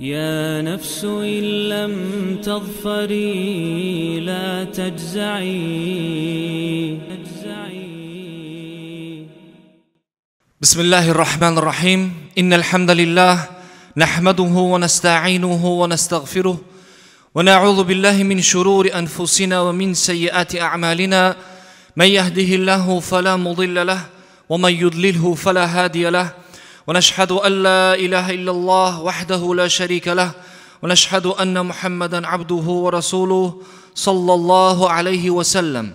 يا نفس إن لم تظفري لا تجزعي بسم الله الرحمن الرحيم إن الحمد لله نحمده ونستعينه ونستغفره ونعوذ بالله من شرور أنفسنا ومن سيئات أعمالنا من يهده الله فلا مضل له ومن يضلله فلا هادي له ونشهد أن لا إله إلا الله وحده لا شريك له ونشهد أن محمدا عبده ورسوله صلى الله عليه وسلم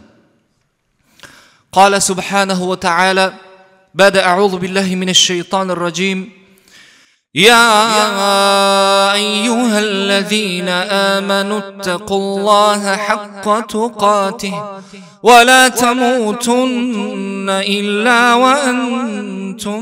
قال سبحانه وتعالى بعد أعوذ بالله من الشيطان الرجيم يا أيها الذين آمنوا اتقوا الله حق تقاته ولا تموتن إلا وأنتم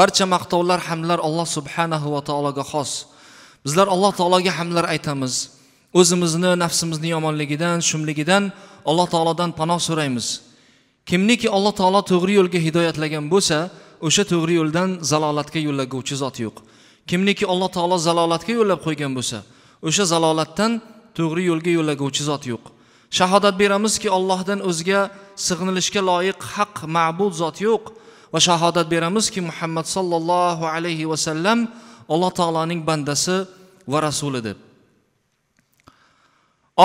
barcha maqtovlar hamdlar alloh subhanahu va taologa xos bizlar alloh taologa hamdlar aytamiz o'zimizni nafsimizni yomonligidan shumligidan alloh taolodan panoh so'raymiz kimniki alloh taolo to'g'ri yo'lga hidoyatlagan bo'lsa o'sha to'g'ri yo'ldan zalolatga yo'llaguvchi zot yo'q kimniki alloh taolo zalolatga yo'llab qo'ygan bo'lsa o'sha zalolatdan to'g'ri yo'lga yo'llaguvchi zot yo'q shahodat beramizki ollohdan o'zga sig'inilishga loyiq haq ma'bud zot yo'q va shahodat beramizki muhammad sollallohu alayhi vasallam alloh taoloning bandasi va rasuli deb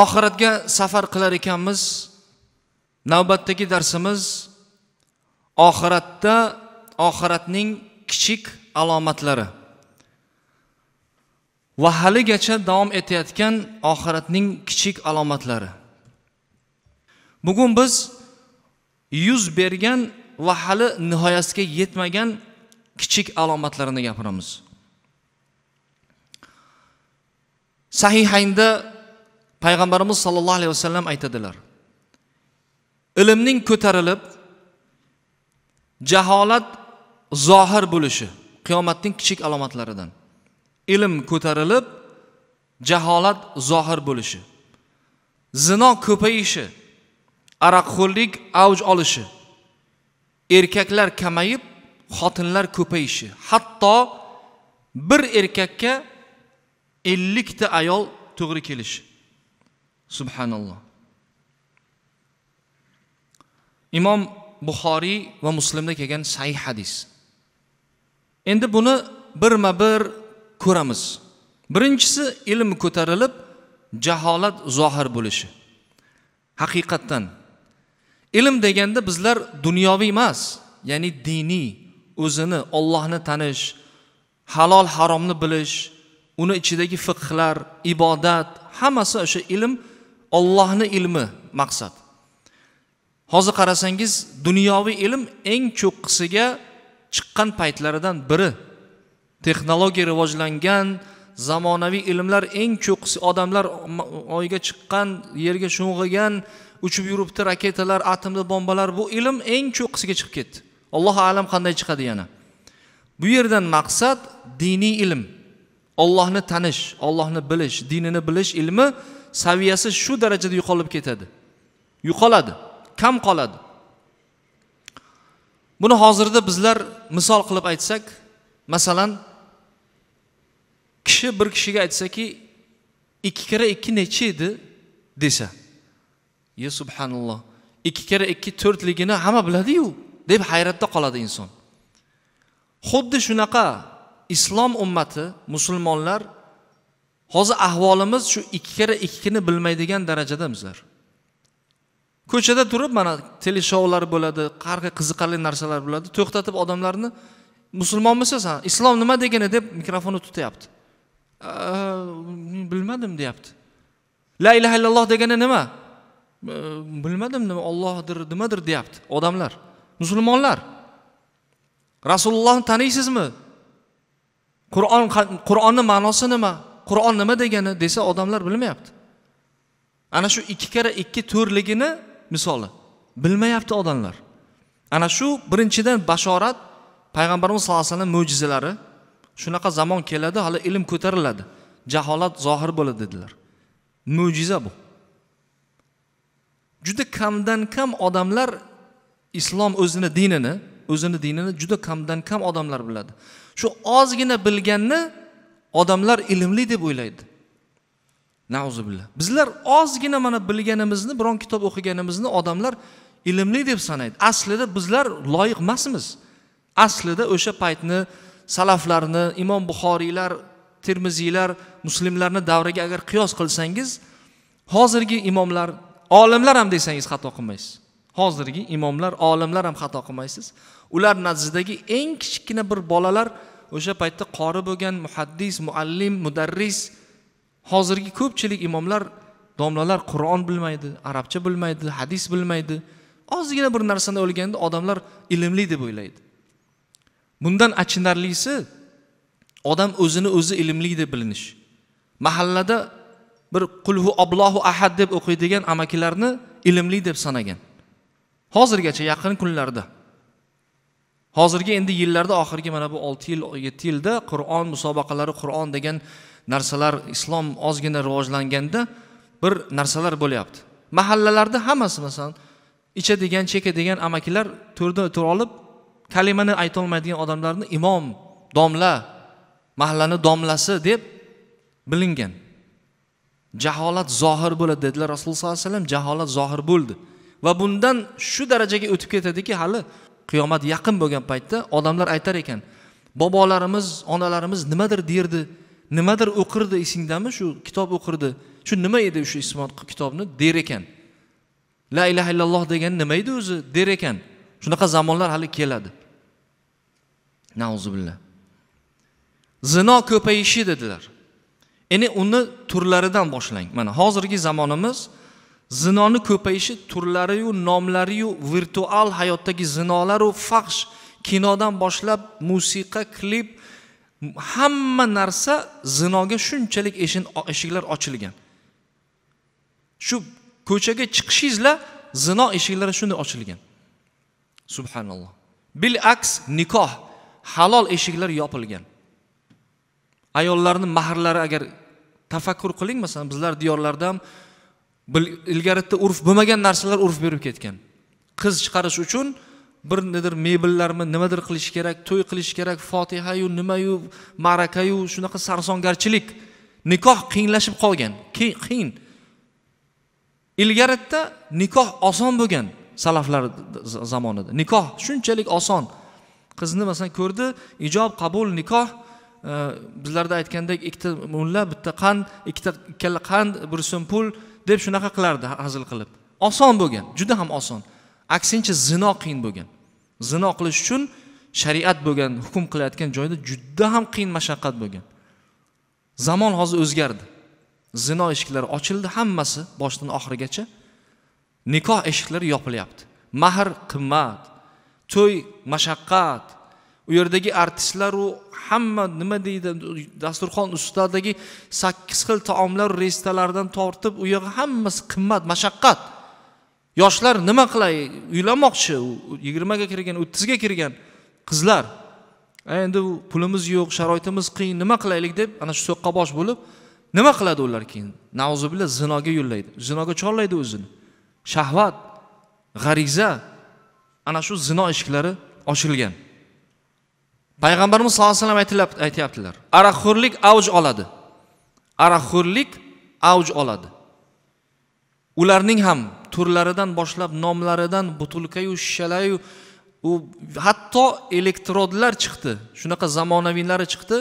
oxiratga safar qilar ekanmiz navbatdagi darsimiz oxiratda oxiratning kichik alomatlari va haligacha davom etayotgan oxiratning kichik alomatlari bugun biz yuz bergan va hali nihoyasiga yetmagan kichik alomatlarini gapiramiz sahihaynda payg'ambarimiz sollallohu alayhi vasallam aytadilar ilmning ko'tarilib jaholat zohir bo'lishi qiyomatning kichik alomatlaridan ilm ko'tarilib jaholat zohir bo'lishi zino ko'payishi aroqxo'rlik avj olishi erkaklar kamayib xotinlar ko'payishi hatto bir erkakka ellikta ayol to'g'ri kelishi subhanalloh imom buxoriy va muslimda kelgan sahih hadis endi buni birma bir ko'ramiz birinchisi ilm ko'tarilib jaholat zohir bo'lishi haqiqatdan ilm deganda bizlar dunyoviy emas ya'ni diniy o'zini Allohni tanish halol haromni bilish uni ichidagi fiqhlar ibodat hammasi o'sha ilm Allohni ilmi maqsad hozir qarasangiz dunyoviy ilm eng cho'qqisiga chiqqan paytlaridan biri texnologiya rivojlangan zamonaviy ilmlar eng cho'qqisi odamlar oyga chiqqan yerga sho'ng'igan uchib yuribdi raketalar atomli bombalar bu ilm eng cho'qqisiga chiqib ketdi allohu alam qanday chiqadi yana bu yerdan maqsad diniy ilm ollohni tanish ollohni bilish dinini bilish ilmi saviyasi shu darajada yo'qolib ketadi yo'qoladi kam qoladi buni hozirda bizlar misol qilib aytsak masalan kishi bir kishiga aytsaki ikki karra ikki necha edi desa ye subhanalloh ikki kira ikki to'rtligini hamma biladiyu deb hayratda qoladi inson xuddi shunaqa islom ummati musulmonlar hozir ahvolimiz shu ikki kira ikkini bilmaydigan darajada bizlar ko'chada turib mana teleshoular bo'ladi har xil qiziqarli narsalar bo'ladi to'xtatib odamlarni musulmonmisiz islom nima degani deb mikrofonni tutyapti bilmadim deyapti la ilaha illalloh degani nima Э, bilmadim nima ollohdir nimadir deyapti odamlar musulmonlar rasulullohni taniysizmi qur'on qur'onni ma'nosi nima qur'on nima degani desa odamlar bilmayapti ana shu ikki karra ikki to'rtligini misoli bilmayapti odamlar ana shu birinchidan bashorat payg'ambarimiz sallallohu alayhi vasallam mo'jizalari shunaqa zamon keladi hali ilm ko'tariladi jaholat zohir bo'ladi dedilar mo'jiza bu juda kamdan kam odamlar islom o'zini dinini o'zini dinini juda kamdan kam odamlar biladi shu ozgina bilganni odamlar ilmli deb o'ylaydi nauzubillah bizlar ozgina mana bilganimizni biron kitob o'qiganimizni odamlar ilmli deb sanaydi aslida bizlar loyiq emasmiz aslida o'sha paytni salaflarni imom buxoriylar termiziylar muslimlarni davriga agar qiyos qilsangiz hozirgi imomlar olimlar ham desangiz xato qilmaysiz hozirgi imomlar olimlar ham xato qilmaysiz ular nazdidagi eng kichkina bir bolalar o'sha paytda qori bo'lgan muhaddis muallim mudarris hozirgi ko'pchilik imomlar domlalar qur'on bilmaydi arabcha bilmaydi hadis bilmaydi ozgina bir narsani o'rganda odamlar ilmli deb o'ylaydi bundan achinarlisi odam o'zini o'zi ilimli deb bilinish mahallada bir qulhu oblohu ahad deb o'qiydigan amakilarni ilmli deb sanagan hozirgacha yaqin kunlarda hozirgi endi yillarda oxirgi mana bu olti yil yetti yilda qur'on musobaqalari qur'on degan narsalar islom ozgina rivojlanganda bir narsalar bo'lyapti mahallalarda hammasi masalan icha degan cheka degan amakilar to'rda o'tirib olib kalimani aytolmaydigan odamlarni imom domla mahallani domlasi deb bilingan jaholat zohir bo'ladi dedilar rasululloh sollallohu alayhi vasallam jaholat zohir bo'ldi va bundan shu darajaga o'tib ketadiki hali qiyomat yaqin bo'lgan paytda odamlar aytar ekan bobolarimiz onalarimiz nimadir derdi nimadir o'qirdi esingdami shu kitob o'qirdi shu nima edi o'sha ismot kitobni der ekan la ilaha illalloh degani nima edi o'zi der ekan shunaqa zamonlar hali keladi nauzubillah zino ko'payishi dedilar ya'ni uni turlaridan boshlang mana hozirgi zamonimiz zinoni ko'payishi turlariyu nomlariyu virtual hayotdagi zinolaru faxsh kinodan boshlab musiqa klip hamma narsa zinoga shunchalik eshiklar ochilgan shu ko'chaga chiqishingizlar zino eshiklari shunday ochilgan subhanalloh bil aks nikoh halol eshiklar yopilgan ayollarni mahrlari agar tafakkur qiling masalan bizlar diyorlarda ham ilgarida urf bo'lmagan narsalar urf berib ketgan qiz chiqarish uchun bir nidir mebellarmi nimadir qilish kerak to'y qilish kerak fotihayu nimayu ma'rakayu shunaqa sarsongarchilik nikoh qiyinlashib qolgan qiyin ilgarida nikoh oson bo'lgan salaflar zamonida nikoh shunchalik oson qizni masalan ko'rdi ijob qabul nikoh bizlarda aytgandek ikkita mulla bitta qand ikkita ikkala qand bir so'm pul deb shunaqa qilardi hazil qilib oson bo'lgan juda ham oson aksincha zino qiyin bo'lgan zino qilish uchun shariat bo'lgan hukm qilayotgan joyda juda ham qiyin mashaqqat bo'lgan zamon hozir o'zgardi zino eshiklari ochildi hammasi boshidan oxirigacha nikoh eshiklari yopilyapti mahr qimmat to'y mashaqqat u yerdagi artistlaru hamma nima deydi dasturxon ustidagi sakkiz xil taomlar restalardan tortib u yog'i hammasi qimmat mashaqqat yoshlar nima qilay uylanmoqchi yigirmaga kirgan o'ttizga kirgan qizlar endi pulimiz yo'q sharoitimiz qiyin nima qilaylik deb ana shu so'qqa bosh bo'lib nima qiladi ular keyin nauzubillah zinoga yo'llaydi zinoga chorlaydi o'zini shahvat g'ariza ana shu zino eshiklari ochilgan payg'ambarimiz sallallohu alayhi vasallam aytyaptilar aroqxo'rlik avj oladi aroqxo'rlik avj oladi ularning ham turlaridan boshlab nomlaridan butulkayu shishalayu u hatto elektrodlar chiqdi shunaqa zamonaviylari chiqdi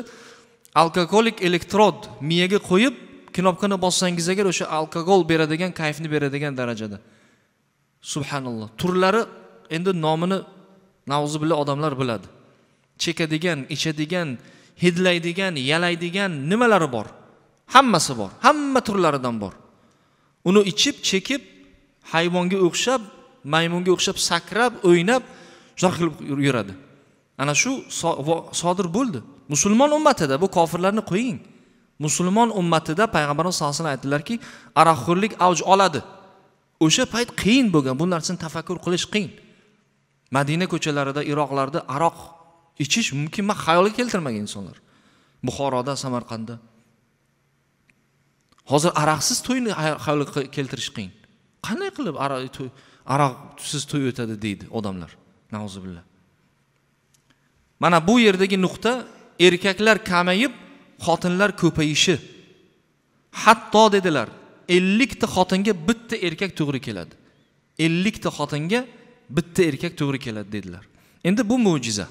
alkogolik elektrod miyaga qo'yib knopkani bossangiz agar o'sha alkogol beradigan kayfni beradigan darajada subhanalloh turlari endi nomini navzi bilan odamlar biladi chekadigan ichadigan hidlaydigan yalaydigan nimalari bor hammasi bor hamma turlaridan bor uni ichib chekib hayvonga o'xshab maymunga o'xshab sakrab o'ynab shunaqa qilib yuradi ana shu sodir bo'ldi musulmon ummatida bu kofirlarni qo'ying musulmon ummatida payg'ambarimiz sallallohu alayhi vasallam aytdilarki aroqxo'rlik avj oladi o'sha payt qiyin bo'lgan bu narsani tafakkur qilish qiyin madina ko'chalarida iroqlarda aroq ichish mumkin emas hayolga keltirmagan insonlar buxoroda samarqandda hozir aroqsiz to'yni hayolga keltirish qiyin qanday qilib aroqsiz to'y o'tadi deydi odamlar nauzubillah mana bu yerdagi nuqta erkaklar kamayib xotinlar ko'payishi hatto dedilar ellikta xotinga bitta erkak to'g'ri keladi ellikta xotinga bitta erkak to'g'ri keladi dedilar endi bu mo'jiza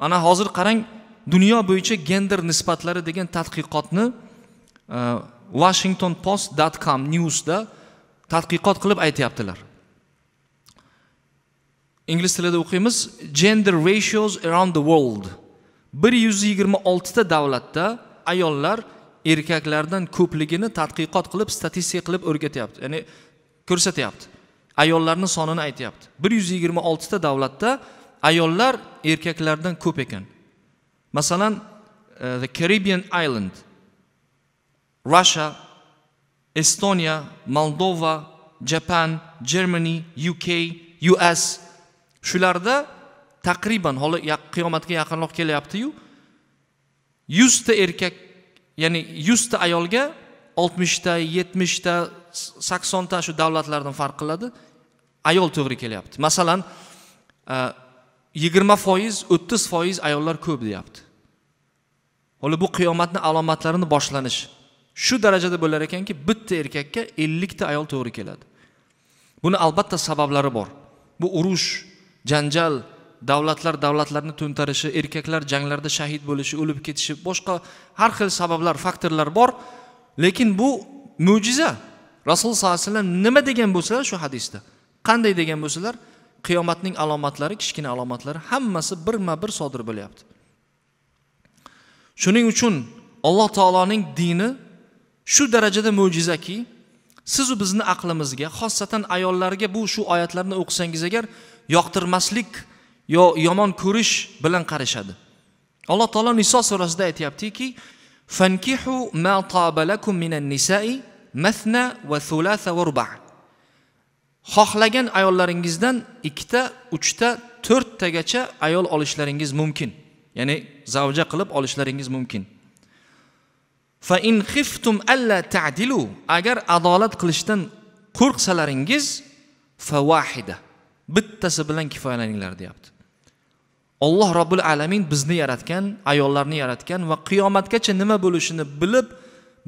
mana hozir qarang dunyo bo'yicha gender nisbatlari degan tadqiqotni e, washington post dot com newsda tadqiqot qilib aytyaptilar ingliz tilida o'qiymiz gender ratios around the world bir yuz yigirma oltita davlatda ayollar erkaklardan ko'pligini tadqiqot qilib statistika qilib o'rgatyapti ya'ni ko'rsatyapti ayollarni sonini aytyapti bir yuz yigirma oltita davlatda ayollar erkaklardan ko'p ekan masalan eh, the caribbean island russia estoniya moldova japan germany uk us shularda taqriban hali qiyomatga yaqinroq kelyaptiyu yuzta erkak ya'ni yuzta ayolga oltmishta yetmishta saksonta shu davlatlardan farq qiladi ayol to'g'ri kelyapti masalan eh, yigirma foiz o'ttiz foiz ayollar ko'p deyapti hali bu qiyomatni alomatlarini boshlanishi shu darajada bo'lar ekanki bitta erkakka ellikta ayol to'g'ri keladi buni albatta sabablari bor bu urush janjal davlatlar davlatlarni to'ntarishi erkaklar janglarda shahid bo'lishi o'lib ketishi boshqa har xil sabablar faktorlar bor lekin bu mo'jiza rasululloh sallallohu alayhi vasallam nima degan bo'lsalar shu hadisda qanday degan bo'lsalar qiyomatning alomatlari kichkina alomatlari hammasi birma bir sodir bo'lyapti shuning uchun alloh taoloning dini shu darajada mo'jizaki sizu bizni aqlimizga xossatan ayollarga bu shu oyatlarni o'qisangiz agar yoqtirmaslik yo yomon ko'rish bilan qarashadi alloh taolo niso surasida aytyaptiki fankihu ma tobalakum minan nisai mathna va thulatha va ruba' xohlagan ayollaringizdan ikkita uchta to'rttagacha ayol olishlaringiz mumkin ya'ni zavja qilib olishlaringiz mumkin fa in xiftum alla tadilu agar adolat qilishdan qo'rqsalaringiz fa vahida bittasi bilan kifoyalaninglar deyapti alloh robbil alamin bizni yaratgan ayollarni yaratgan va qiyomatgacha nima bo'lishini bilib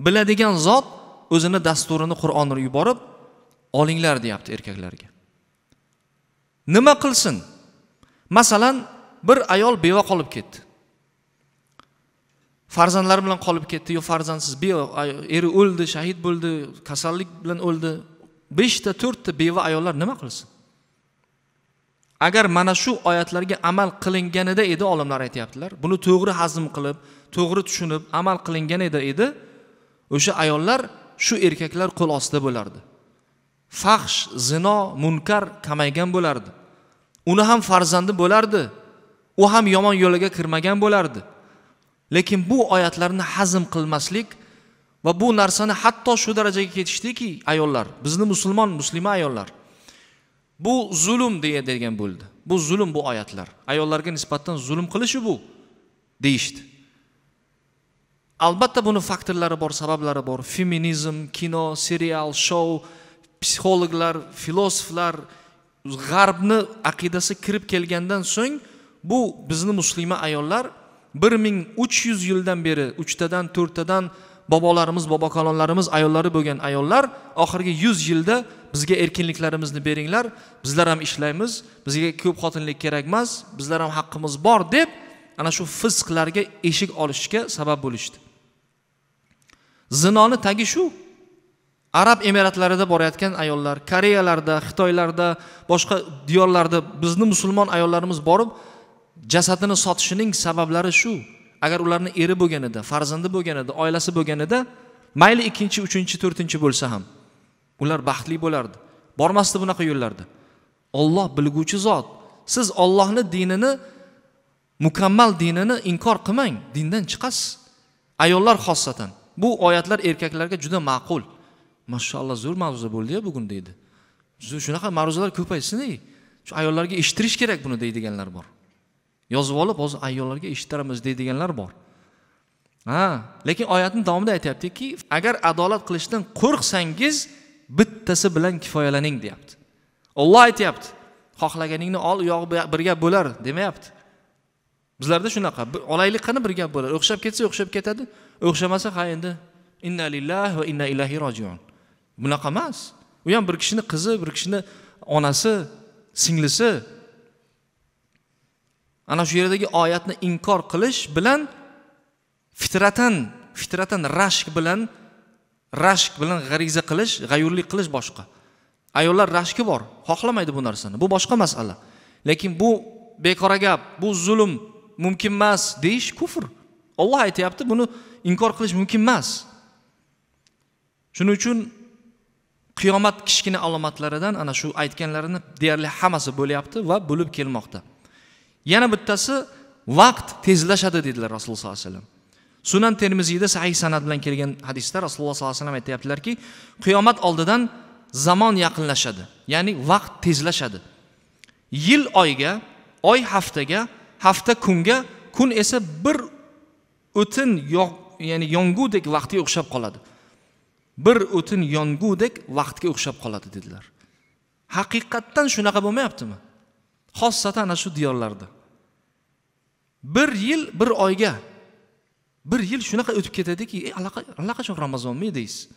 biladigan zot o'zini dasturini qur'onni yuborib olinglar deyapti erkaklarga nima qilsin masalan bir ayol beva qolib ketdi farzandlari bilan qolib ketdi yo farzandsiz beva eri o'ldi shahid bo'ldi kasallik bilan o'ldi beshta to'rtta beva ayollar nima qilsin agar mana shu oyatlarga amal qilinganida edi olimlar aytyaptilar buni to'g'ri hazm qilib to'g'ri tushunib amal qilinganida edi o'sha ayollar shu erkaklar qo'l ostida bo'lardi fahsh zino munkar kamaygan bo'lardi uni ham farzandi bo'lardi u ham yomon yo'liga kirmagan bo'lardi lekin bu oyatlarni hazm qilmaslik va bu narsani hatto shu darajaga ketishdiki ayollar bizni musulmon muslima ayollar bu zulm deya degan bo'ldi bu zulm bu oyatlar ayollarga nisbatan zulm qilishi bu deyishdi albatta buni faktorlari bor sabablari bor feminizm kino serial shou psixologlar filosoflar g'arbni aqidasi kirib kelgandan so'ng bu bizni muslima ayollar bir ming uch yuz yildan beri uchtadan to'rttadan bobolarimiz bobokalonlarimiz ayollari bo'lgan ayollar oxirgi yuz yilda bizga erkinliklarimizni beringlar bizlar ham ishlaymiz bizga ko'p xotinlik kerak emas bizlar ham haqqimiz bor deb ana shu fisqlarga eshik olishga sabab bo'lishdi zinoni tagi shu arab emiratlarida borayotgan ayollar koreyalarda xitoylarda boshqa diyorlarda bizni musulmon ayollarimiz borib jasadini sotishining sabablari shu agar ularni eri bo'lganida farzandi bo'lganida oilasi bo'lganida mayli ikkinchi uchinchi to'rtinchi bo'lsa ham ular baxtli bo'lardi bormasdi bunaqa yo'llarda olloh bilguvchi zot siz ollohni dinini mukammal dinini inkor qilmang dindan chiqasiz ayollar xossatan bu oyatlar erkaklarga juda ma'qul mashaalloh zo'r ma'ruza bo'ldi ya bugun deydi shunaqa ma'ruzalar ko'paysin shu ayollarga eshittirish kerak buni deydiganlar bor yozib olib hozir ayollarga eshittiramiz deydiganlar bor ha lekin oyatni davomida aytyaptiki agar adolat qilishdan qo'rqsangiz bittasi bilan kifoyalaning deyapti olloh aytyapti xohlaganingni ol u yog'i bir gap bo'lar demayapti bizlarda shunaqa olaylik qani bir gap bo'lar o'xshab ketsa o'xshab ketadi o'xshamasa ha endi inna lillah va inna ilayhi rojiun bunaqa emas u ham bir kishini qizi bir kishini onasi singlisi ana shu yerdagi oyatni inkor qilish bilan fitratan fitratan rashk bilan rashk bilan g'ariza qilish g'ayurlik qilish boshqa ayollar rashki bor xohlamaydi bu narsani bu boshqa masala lekin bu bekora gap bu zulm mumkin emas deyish kufr olloh aytyapti buni inkor qilish mumkin emas shuning uchun qiyomat kichkina alomatlaridan ana shu aytganlarini deyarli hammasi bo'lyapti va bo'lib kelmoqda yana bittasi vaqt tezlashadi dedilar rasululloh sollallohu alayhi vasallam sunan termiziyda sahiy sanat bilan kelgan hadisda rasululloh sollallohu alayhi vasallam aytyaptilarki qiyomat oldidan zamon yaqinlashadi ya'ni vaqt tezlashadi yil oyga oy haftaga hafta kunga kun esa bir o'tin ya'ni yongudek vaqtga o'xshab qoladi bir o'tin yongudek vaqtga o'xshab qoladi dedilar haqiqatdan shunaqa bo'lmayaptimi xossatan ana shu diyorlarda bir yil bir oyga bir yil shunaqa o'tib ketadiki e, allaqachon ramazonmi deysiz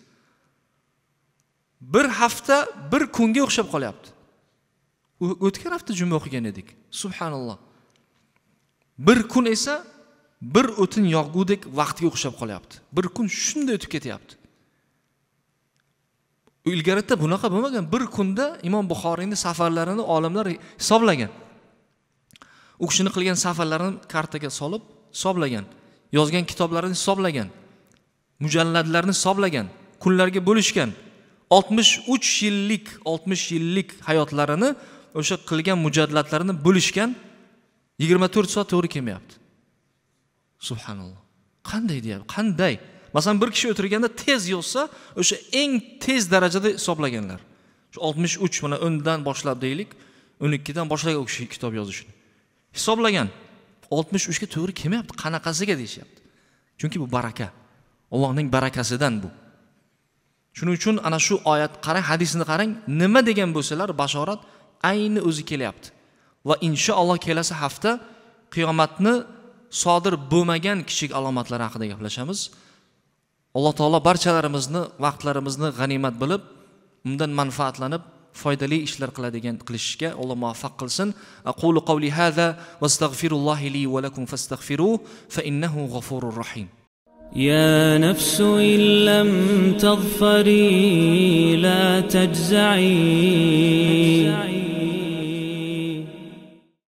bir hafta bir kunga o'xshab qolyapti o'tgan hafta juma o'qigan edik subhanalloh bir kun esa bir o'tin yog'gudek vaqtga o'xshab qolyapti bir kun shunday o'tib ketyapti ilgarida bunaqa bo'lmagan bir kunda imom buxoriyni safarlarini olimlar hisoblagan u kishini qilgan safarlarini kartaga solib hisoblagan yozgan kitoblarini hisoblagan mujalladlarni hisoblagan kunlarga bo'lishgan oltmish uch yillik oltmish yillik hayotlarini o'sha qilgan mujadlatlarini bo'lishgan yigirma to'rt soat to'g'ri kelmayapti subhanalloh qanday deyapti qanday masalan bir kishi o'tirganda tez yozsa o'sha eng tez darajada hisoblaganlar shu oltmish uch mana o'ndan boshlab deylik o'n ikkidan boshlagan u kishi kitob yozishni hisoblagan oltmish uchga to'g'ri kelmayapti qanaqasiga deyishyapti chunki bu baraka allohning barakasidan bu shuning uchun ana shu oyat qarang hadisni qarang nima degan bo'lsalar bashorat ayni o'zi kelyapti va inshaalloh kelasi hafta qiyomatni sodir bo'lmagan kichik alomatlari haqida gaplashamiz alloh taolo barchalarimizni vaqtlarimizni g'animat bilib undan manfaatlanib foydali ishlar qiladigan qilishga alloh muvaffaq qilsin aqulu qavli hada vastag'firullohi li va lakum fastag'firu fa innahu g'ofurur rahim يا نفس إن لم تظفري لا تجزعي